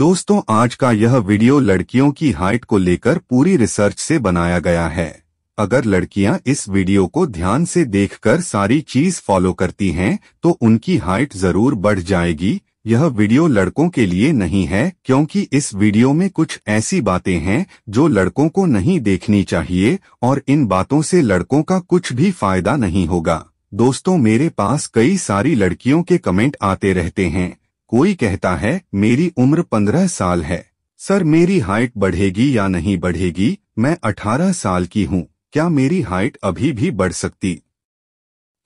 दोस्तों आज का यह वीडियो लड़कियों की हाइट को लेकर पूरी रिसर्च से बनाया गया है अगर लड़कियां इस वीडियो को ध्यान से देखकर सारी चीज फॉलो करती हैं तो उनकी हाइट जरूर बढ़ जाएगी यह वीडियो लड़कों के लिए नहीं है क्योंकि इस वीडियो में कुछ ऐसी बातें हैं जो लड़कों को नहीं देखनी चाहिए और इन बातों से लड़कों का कुछ भी फायदा नहीं होगा दोस्तों मेरे पास कई सारी लड़कियों के कमेंट आते रहते हैं कोई कहता है मेरी उम्र पंद्रह साल है सर मेरी हाइट बढ़ेगी या नहीं बढ़ेगी मैं अठारह साल की हूँ क्या मेरी हाइट अभी भी बढ़ सकती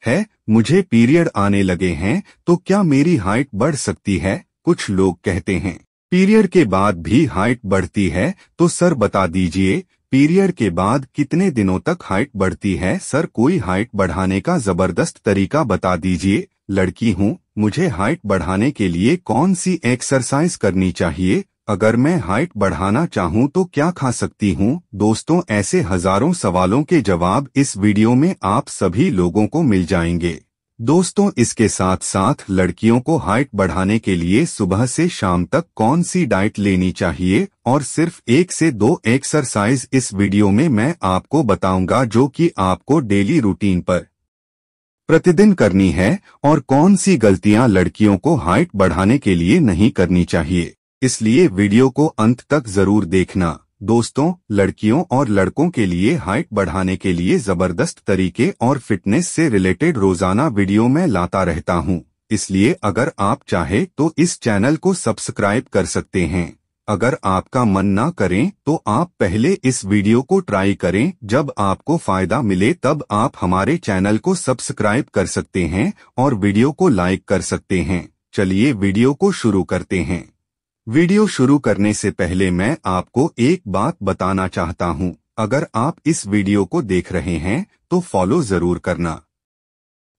है मुझे पीरियड आने लगे हैं तो क्या मेरी हाइट बढ़ सकती है कुछ लोग कहते हैं पीरियड के बाद भी हाइट बढ़ती है तो सर बता दीजिए पीरियड के बाद कितने दिनों तक हाइट बढ़ती है सर कोई हाइट बढ़ाने का जबरदस्त तरीका बता दीजिए लड़की हूँ मुझे हाइट बढ़ाने के लिए कौन सी एक्सरसाइज करनी चाहिए अगर मैं हाइट बढ़ाना चाहूँ तो क्या खा सकती हूँ दोस्तों ऐसे हजारों सवालों के जवाब इस वीडियो में आप सभी लोगों को मिल जाएंगे दोस्तों इसके साथ साथ लड़कियों को हाइट बढ़ाने के लिए सुबह से शाम तक कौन सी डाइट लेनी चाहिए और सिर्फ एक से दो एक्सरसाइज इस वीडियो में मैं आपको बताऊंगा जो कि आपको डेली रूटीन पर प्रतिदिन करनी है और कौन सी गलतियां लड़कियों को हाइट बढ़ाने के लिए नहीं करनी चाहिए इसलिए वीडियो को अंत तक जरूर देखना दोस्तों लड़कियों और लड़कों के लिए हाइट बढ़ाने के लिए जबरदस्त तरीके और फिटनेस से रिलेटेड रोजाना वीडियो में लाता रहता हूँ इसलिए अगर आप चाहे तो इस चैनल को सब्सक्राइब कर सकते हैं अगर आपका मन ना करें तो आप पहले इस वीडियो को ट्राई करें जब आपको फायदा मिले तब आप हमारे चैनल को सब्सक्राइब कर सकते हैं और वीडियो को लाइक कर सकते हैं चलिए वीडियो को शुरू करते हैं वीडियो शुरू करने से पहले मैं आपको एक बात बताना चाहता हूँ अगर आप इस वीडियो को देख रहे हैं तो फॉलो जरूर करना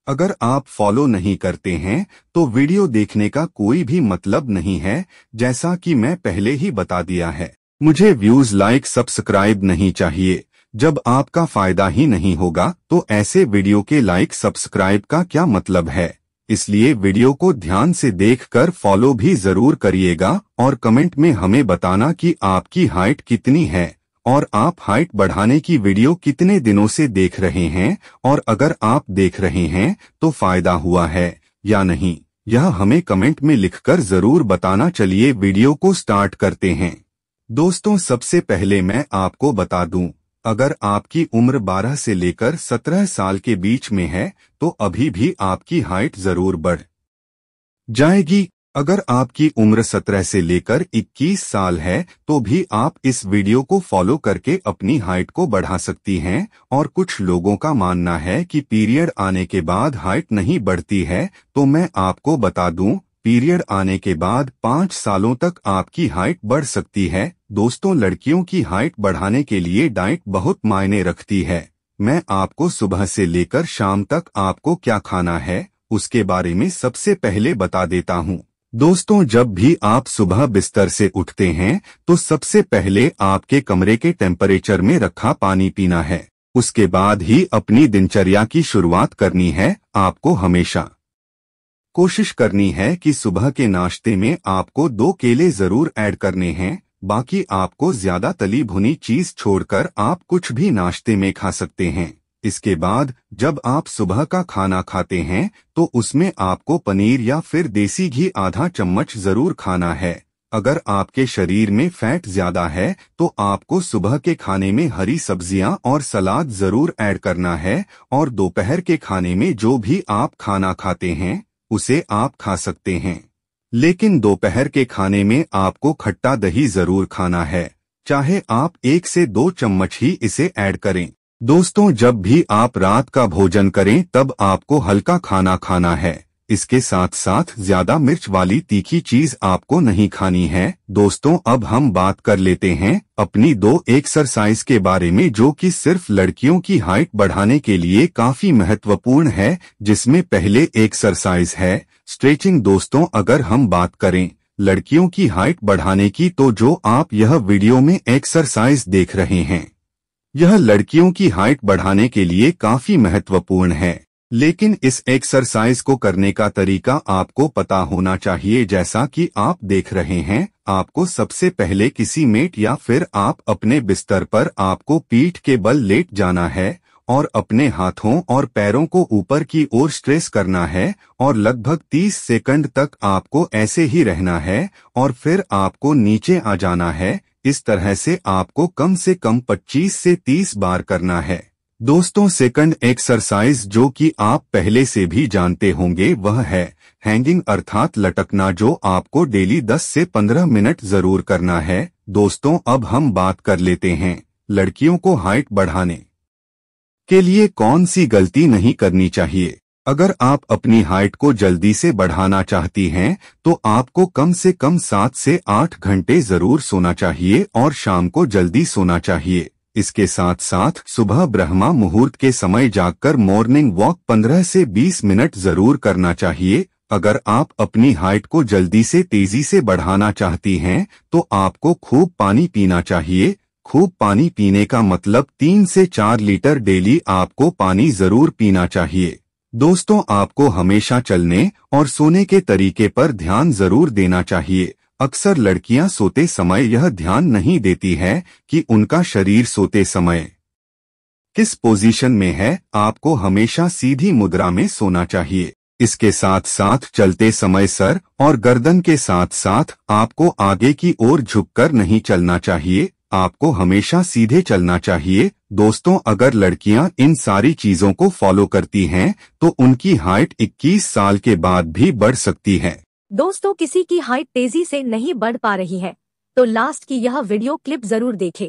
अगर आप फॉलो नहीं करते हैं तो वीडियो देखने का कोई भी मतलब नहीं है जैसा कि मैं पहले ही बता दिया है मुझे व्यूज लाइक सब्सक्राइब नहीं चाहिए जब आपका फायदा ही नहीं होगा तो ऐसे वीडियो के लाइक सब्सक्राइब का क्या मतलब है इसलिए वीडियो को ध्यान से देखकर फॉलो भी जरूर करिएगा और कमेंट में हमें बताना कि आपकी हाइट कितनी है और आप हाइट बढ़ाने की वीडियो कितने दिनों से देख रहे हैं और अगर आप देख रहे हैं तो फायदा हुआ है या नहीं यह हमें कमेंट में लिखकर जरूर बताना चलिए वीडियो को स्टार्ट करते हैं दोस्तों सबसे पहले मैं आपको बता दूं अगर आपकी उम्र 12 से लेकर 17 साल के बीच में है तो अभी भी आपकी हाइट जरूर बढ़ जाएगी अगर आपकी उम्र 17 से लेकर 21 साल है तो भी आप इस वीडियो को फॉलो करके अपनी हाइट को बढ़ा सकती हैं और कुछ लोगों का मानना है कि पीरियड आने के बाद हाइट नहीं बढ़ती है तो मैं आपको बता दूं पीरियड आने के बाद पाँच सालों तक आपकी हाइट बढ़ सकती है दोस्तों लड़कियों की हाइट बढ़ाने के लिए डाइट बहुत मायने रखती है मैं आपको सुबह से लेकर शाम तक आपको क्या खाना है उसके बारे में सबसे पहले बता देता हूँ दोस्तों जब भी आप सुबह बिस्तर से उठते हैं तो सबसे पहले आपके कमरे के टेम्परेचर में रखा पानी पीना है उसके बाद ही अपनी दिनचर्या की शुरुआत करनी है आपको हमेशा कोशिश करनी है कि सुबह के नाश्ते में आपको दो केले जरूर ऐड करने हैं बाकी आपको ज्यादा तली भुनी चीज छोड़कर आप कुछ भी नाश्ते में खा सकते हैं इसके बाद जब आप सुबह का खाना खाते हैं तो उसमें आपको पनीर या फिर देसी घी आधा चम्मच जरूर खाना है अगर आपके शरीर में फैट ज्यादा है तो आपको सुबह के खाने में हरी सब्जियां और सलाद जरूर ऐड करना है और दोपहर के खाने में जो भी आप खाना खाते हैं उसे आप खा सकते हैं लेकिन दोपहर के खाने में आपको खट्टा दही जरूर खाना है चाहे आप एक से दो चम्मच ही इसे ऐड करें दोस्तों जब भी आप रात का भोजन करें तब आपको हल्का खाना खाना है इसके साथ साथ ज्यादा मिर्च वाली तीखी चीज आपको नहीं खानी है दोस्तों अब हम बात कर लेते हैं अपनी दो एक्सरसाइज के बारे में जो कि सिर्फ लड़कियों की हाइट बढ़ाने के लिए काफी महत्वपूर्ण है जिसमें पहले एक्सरसाइज है स्ट्रेचिंग दोस्तों अगर हम बात करें लड़कियों की हाइट बढ़ाने की तो जो आप यह वीडियो में एक्सरसाइज देख रहे हैं यह लड़कियों की हाइट बढ़ाने के लिए काफी महत्वपूर्ण है लेकिन इस एक्सरसाइज को करने का तरीका आपको पता होना चाहिए जैसा कि आप देख रहे हैं आपको सबसे पहले किसी मेट या फिर आप अपने बिस्तर पर आपको पीठ के बल लेट जाना है और अपने हाथों और पैरों को ऊपर की ओर स्ट्रेस करना है और लगभग 30 सेकंड तक आपको ऐसे ही रहना है और फिर आपको नीचे आ जाना है इस तरह से आपको कम से कम 25 से 30 बार करना है दोस्तों सेकंड एक्सरसाइज जो कि आप पहले से भी जानते होंगे वह है हैंगिंग अर्थात लटकना जो आपको डेली 10 से 15 मिनट जरूर करना है दोस्तों अब हम बात कर लेते हैं लड़कियों को हाइट बढ़ाने के लिए कौन सी गलती नहीं करनी चाहिए अगर आप अपनी हाइट को जल्दी से बढ़ाना चाहती हैं तो आपको कम से कम सात से आठ घंटे जरूर सोना चाहिए और शाम को जल्दी सोना चाहिए इसके साथ साथ सुबह ब्रह्मा मुहूर्त के समय जाकर मॉर्निंग वॉक 15 से 20 मिनट जरूर करना चाहिए अगर आप अपनी हाइट को जल्दी से तेजी से बढ़ाना चाहती हैं तो आपको खूब पानी पीना चाहिए खूब पानी पीने का मतलब तीन से चार लीटर डेली आपको पानी जरूर पीना चाहिए दोस्तों आपको हमेशा चलने और सोने के तरीके पर ध्यान जरूर देना चाहिए अक्सर लड़कियां सोते समय यह ध्यान नहीं देती है कि उनका शरीर सोते समय किस पोजीशन में है आपको हमेशा सीधी मुद्रा में सोना चाहिए इसके साथ साथ चलते समय सर और गर्दन के साथ साथ आपको आगे की ओर झुककर नहीं चलना चाहिए आपको हमेशा सीधे चलना चाहिए दोस्तों अगर लड़कियां इन सारी चीजों को फॉलो करती हैं तो उनकी हाइट 21 साल के बाद भी बढ़ सकती है दोस्तों किसी की हाइट तेजी से नहीं बढ़ पा रही है तो लास्ट की यह वीडियो क्लिप जरूर देखें।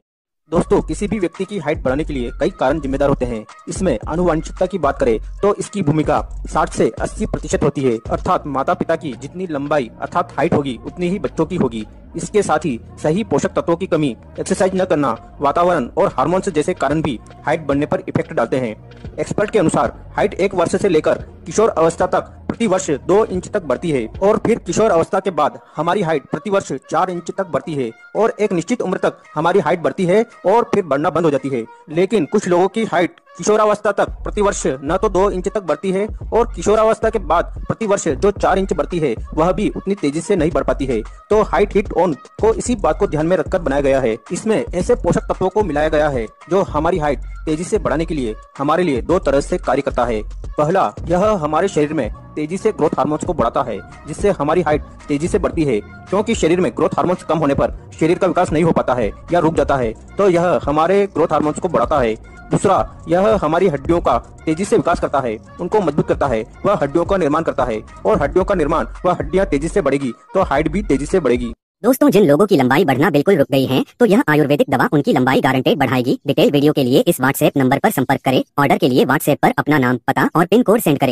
दोस्तों किसी भी व्यक्ति की हाइट बढ़ाने के लिए कई कारण जिम्मेदार होते हैं इसमें अनुवांशिकता की बात करें तो इसकी भूमिका 60 से 80 प्रतिशत होती है अर्थात माता पिता की जितनी लंबाई अर्थात हाइट होगी उतनी ही बच्चों की होगी इसके साथ ही सही पोषक तत्वों की कमी एक्सरसाइज न करना वातावरण और हार्मोन्स जैसे कारण भी हाइट बढ़ने पर इफेक्ट डालते हैं एक्सपर्ट के अनुसार हाइट एक वर्ष से लेकर किशोर अवस्था तक प्रति वर्ष दो इंच तक बढ़ती है और फिर किशोर अवस्था के बाद हमारी हाइट प्रति वर्ष चार इंच तक बढ़ती है और एक निश्चित उम्र तक हमारी हाइट बढ़ती है और फिर बढ़ना बंद हो जाती है लेकिन कुछ लोगों की हाइट किशोरावस्था तक प्रतिवर्ष न तो दो इंच तक बढ़ती है और किशोरावस्था के बाद प्रतिवर्ष जो चार इंच बढ़ती है वह भी उतनी तेजी से नहीं बढ़ पाती है तो हाइट हिट ऑन को इसी बात को ध्यान में रखकर बनाया गया है इसमें ऐसे पोषक तत्वों को मिलाया गया है जो हमारी हाइट तेजी से बढ़ाने के लिए हमारे लिए दो तरह से कार्य करता है पहला यह हमारे शरीर में तेजी से ग्रोथ हार्मोन्स को बढ़ाता है जिससे हमारी हाइट तेजी से बढ़ती है क्योंकि शरीर में ग्रोथ हार्मोन्स कम होने पर शरीर का विकास नहीं हो पाता है या रुक जाता है तो यह हमारे ग्रोथ हार्मोन्स को बढ़ाता है दूसरा यह हमारी हड्डियों का तेजी से विकास करता है उनको मजबूत करता है वह हड्डियों का निर्माण करता है और हड्डियों का निर्माण वह हड्डियाँ तेजी से बढ़ेगी तो हाइट भी तेजी से बढ़ेगी दोस्तों जिन लोगों की लंबाई बढ़ना बिल्कुल रुक गई है तो यह आयुर्वेदिक दवा उनकी लंबाई गारंटेड बढ़ाएगी डिटेल वीडियो के लिए इस व्हाट्सएप नंबर पर संपर्क करें ऑर्डर के लिए व्हाट्सएप पर अपना नाम पता और पिन कोड सेंड करें